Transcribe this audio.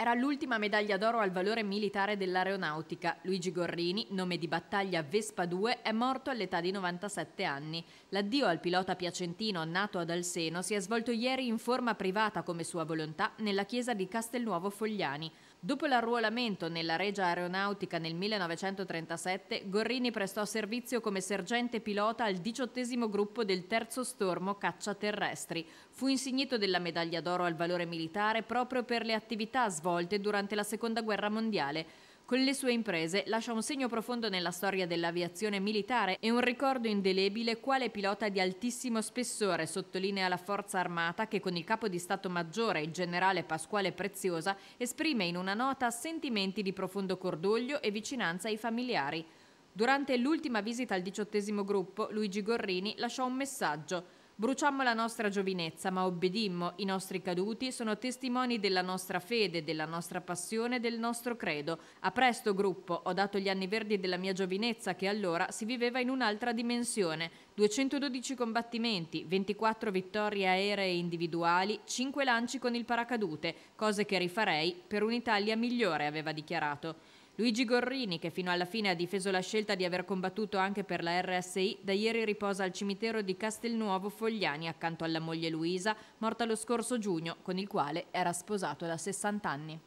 Era l'ultima medaglia d'oro al valore militare dell'aeronautica. Luigi Gorrini, nome di battaglia Vespa 2, è morto all'età di 97 anni. L'addio al pilota piacentino nato ad Alseno si è svolto ieri in forma privata come sua volontà nella chiesa di Castelnuovo Fogliani. Dopo l'arruolamento nella Regia Aeronautica nel 1937, Gorrini prestò servizio come sergente pilota al 18 gruppo del terzo stormo caccia terrestri. Fu insignito della medaglia d'oro al valore militare proprio per le attività svolte svolte durante la Seconda Guerra Mondiale. Con le sue imprese lascia un segno profondo nella storia dell'aviazione militare e un ricordo indelebile quale pilota di altissimo spessore, sottolinea la Forza Armata che con il capo di Stato Maggiore, il generale Pasquale Preziosa, esprime in una nota sentimenti di profondo cordoglio e vicinanza ai familiari. Durante l'ultima visita al diciottesimo gruppo, Luigi Gorrini lasciò un messaggio. Bruciammo la nostra giovinezza, ma obbedimmo. I nostri caduti sono testimoni della nostra fede, della nostra passione, del nostro credo. A presto, gruppo. Ho dato gli anni verdi della mia giovinezza, che allora si viveva in un'altra dimensione. 212 combattimenti, 24 vittorie aeree individuali, 5 lanci con il paracadute, cose che rifarei per un'Italia migliore, aveva dichiarato. Luigi Gorrini, che fino alla fine ha difeso la scelta di aver combattuto anche per la RSI, da ieri riposa al cimitero di Castelnuovo Fogliani accanto alla moglie Luisa, morta lo scorso giugno, con il quale era sposato da 60 anni.